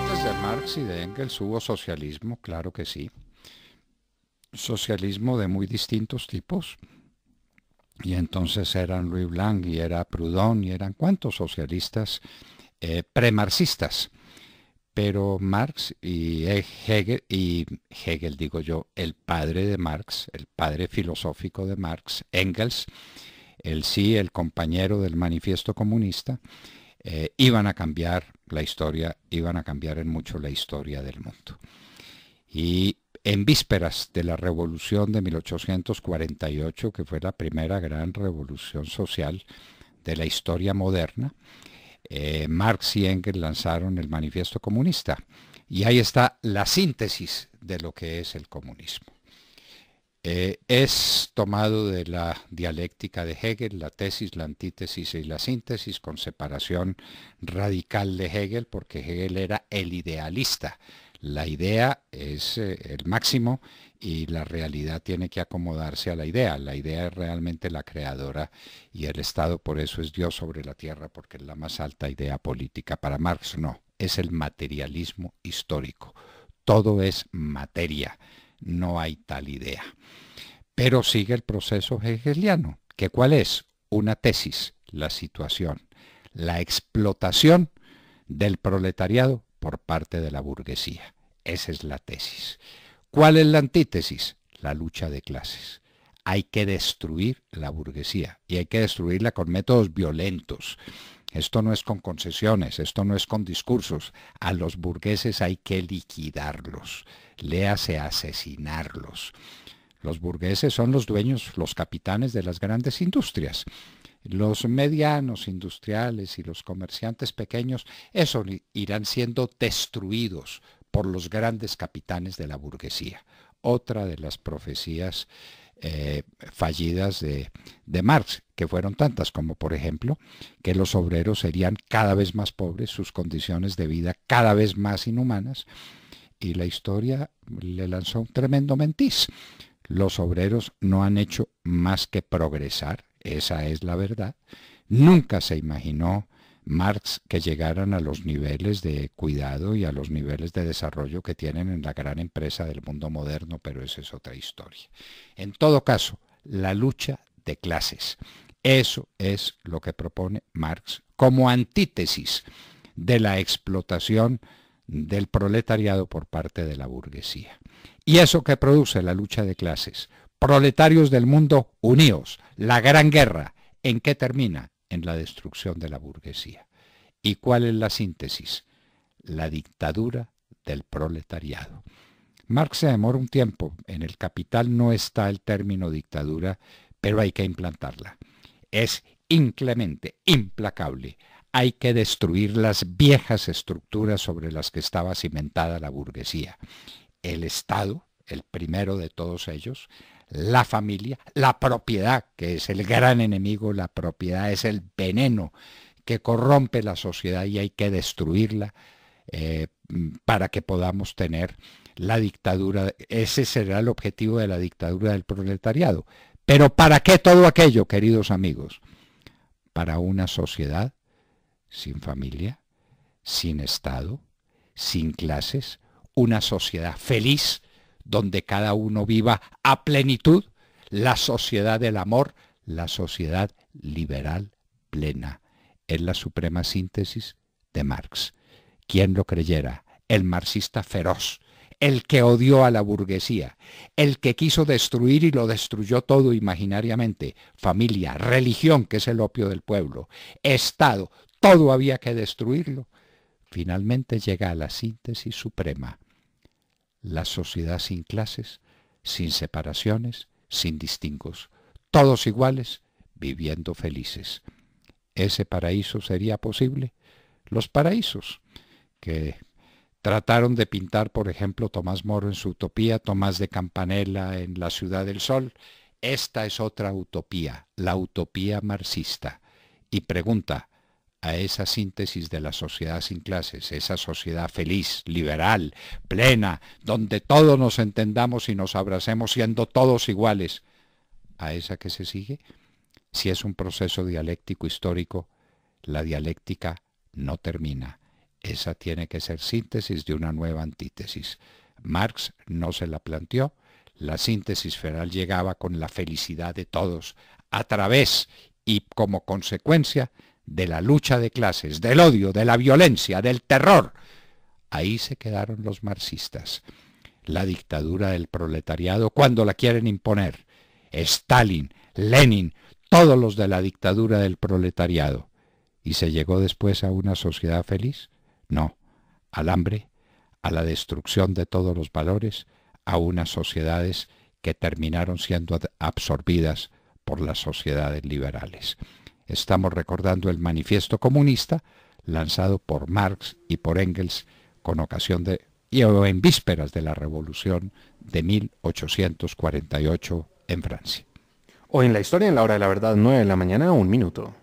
Antes de Marx y de Engels hubo socialismo, claro que sí. Socialismo de muy distintos tipos. Y entonces eran Louis Blanc y era Proudhon y eran cuantos socialistas eh, premarxistas. Pero Marx y Hegel, y Hegel, digo yo, el padre de Marx, el padre filosófico de Marx, Engels, el sí, el compañero del manifiesto comunista, eh, iban a cambiar la historia, iban a cambiar en mucho la historia del mundo. Y en vísperas de la revolución de 1848, que fue la primera gran revolución social de la historia moderna, eh, Marx y Engels lanzaron el manifiesto comunista. Y ahí está la síntesis de lo que es el comunismo. Eh, es tomado de la dialéctica de Hegel, la tesis, la antítesis y la síntesis, con separación radical de Hegel, porque Hegel era el idealista. La idea es eh, el máximo y la realidad tiene que acomodarse a la idea. La idea es realmente la creadora y el Estado por eso es Dios sobre la tierra, porque es la más alta idea política. Para Marx no, es el materialismo histórico. Todo es materia no hay tal idea. Pero sigue el proceso hegeliano, que cuál es una tesis, la situación, la explotación del proletariado por parte de la burguesía. Esa es la tesis. ¿Cuál es la antítesis? La lucha de clases. Hay que destruir la burguesía y hay que destruirla con métodos violentos, esto no es con concesiones, esto no es con discursos. A los burgueses hay que liquidarlos, le hace asesinarlos. Los burgueses son los dueños, los capitanes de las grandes industrias. Los medianos industriales y los comerciantes pequeños, eso irán siendo destruidos por los grandes capitanes de la burguesía. Otra de las profecías eh, fallidas de, Marx, que fueron tantas como por ejemplo que los obreros serían cada vez más pobres, sus condiciones de vida cada vez más inhumanas, y la historia le lanzó un tremendo mentís. Los obreros no han hecho más que progresar, esa es la verdad. Nunca se imaginó Marx que llegaran a los niveles de cuidado y a los niveles de desarrollo que tienen en la gran empresa del mundo moderno, pero esa es otra historia. En todo caso, la lucha de clases. Eso es lo que propone Marx como antítesis de la explotación del proletariado por parte de la burguesía. ¿Y eso que produce la lucha de clases? Proletarios del mundo unidos, la gran guerra, ¿en qué termina? en la destrucción de la burguesía. ¿Y cuál es la síntesis? La dictadura del proletariado. Marx se demora un tiempo, en el capital no está el término dictadura, pero hay que implantarla. Es inclemente, implacable. Hay que destruir las viejas estructuras sobre las que estaba cimentada la burguesía. El Estado, el primero de todos ellos, la familia, la propiedad, que es el gran enemigo, la propiedad es el veneno que corrompe la sociedad y hay que destruirla eh, para que podamos tener la dictadura. Ese será el objetivo de la dictadura del proletariado. Pero ¿para qué todo aquello, queridos amigos? Para una sociedad sin familia, sin Estado, sin clases, una sociedad feliz, donde cada uno viva a plenitud la sociedad del amor, la sociedad liberal plena. Es la suprema síntesis de Marx. ¿Quién lo creyera? El marxista feroz, el que odió a la burguesía, el que quiso destruir y lo destruyó todo imaginariamente, familia, religión, que es el opio del pueblo, Estado, todo había que destruirlo. Finalmente llega a la síntesis suprema, la sociedad sin clases, sin separaciones, sin distingos, todos iguales, viviendo felices. ¿Ese paraíso sería posible? Los paraísos que trataron de pintar, por ejemplo, Tomás Moro en su utopía, Tomás de Campanella en La Ciudad del Sol. Esta es otra utopía, la utopía marxista. Y pregunta, a esa síntesis de la sociedad sin clases, esa sociedad feliz, liberal, plena, donde todos nos entendamos y nos abracemos siendo todos iguales, a esa que se sigue, si es un proceso dialéctico histórico, la dialéctica no termina. Esa tiene que ser síntesis de una nueva antítesis. Marx no se la planteó. La síntesis feral llegaba con la felicidad de todos a través y como consecuencia de la lucha de clases, del odio, de la violencia, del terror. Ahí se quedaron los marxistas. La dictadura del proletariado, cuando la quieren imponer, Stalin, Lenin, todos los de la dictadura del proletariado. ¿Y se llegó después a una sociedad feliz? No, al hambre, a la destrucción de todos los valores, a unas sociedades que terminaron siendo absorbidas por las sociedades liberales estamos recordando el manifiesto comunista lanzado por Marx y por Engels con ocasión de y en vísperas de la revolución de 1848 en Francia. O en la historia en la hora de la verdad, nueve de la mañana, un minuto.